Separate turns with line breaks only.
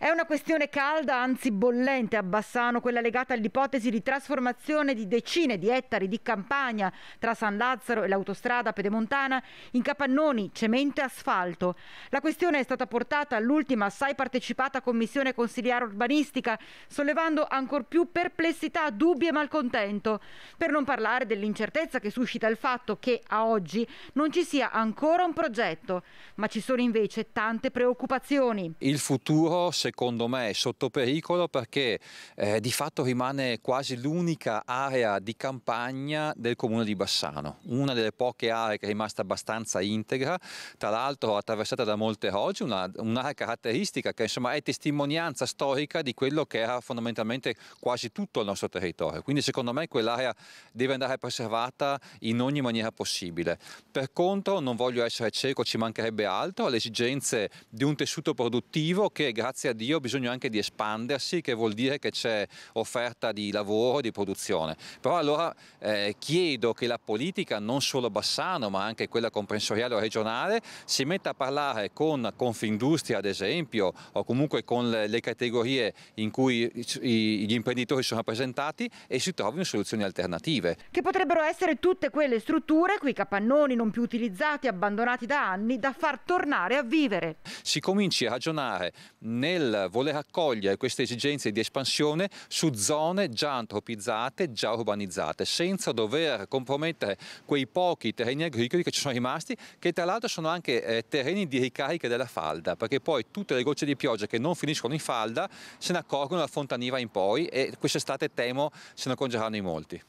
È una questione calda, anzi bollente a Bassano, quella legata all'ipotesi di trasformazione di decine di ettari di campagna tra San Lazzaro e l'autostrada pedemontana in capannoni, cemento e asfalto. La questione è stata portata all'ultima assai partecipata commissione consigliare urbanistica, sollevando ancor più perplessità, dubbi e malcontento. Per non parlare dell'incertezza che suscita il fatto che a oggi non ci sia ancora un progetto, ma ci sono invece tante preoccupazioni.
Il futuro, se secondo me sotto pericolo perché eh, di fatto rimane quasi l'unica area di campagna del comune di Bassano, una delle poche aree che è rimasta abbastanza integra, tra l'altro attraversata da molte rocce, un'area una caratteristica che insomma è testimonianza storica di quello che era fondamentalmente quasi tutto il nostro territorio, quindi secondo me quell'area deve andare preservata in ogni maniera possibile. Per contro non voglio essere cieco, ci mancherebbe altro, alle esigenze di un tessuto produttivo che grazie a addio ha bisogno anche di espandersi, che vuol dire che c'è offerta di lavoro, di produzione. Però allora eh, chiedo che la politica, non solo Bassano, ma anche quella comprensoriale o regionale, si metta a parlare con Confindustria, ad esempio, o comunque con le, le categorie in cui i, gli imprenditori sono rappresentati e si trovino soluzioni alternative.
Che potrebbero essere tutte quelle strutture, quei capannoni non più utilizzati, abbandonati da anni, da far tornare a vivere.
Si cominci a ragionare nel nel voler accogliere queste esigenze di espansione su zone già antropizzate, già urbanizzate, senza dover compromettere quei pochi terreni agricoli che ci sono rimasti, che tra l'altro sono anche eh, terreni di ricarica della falda, perché poi tutte le gocce di pioggia che non finiscono in falda se ne accorgono da Fontaniva in poi e quest'estate temo se ne accorgeranno in molti.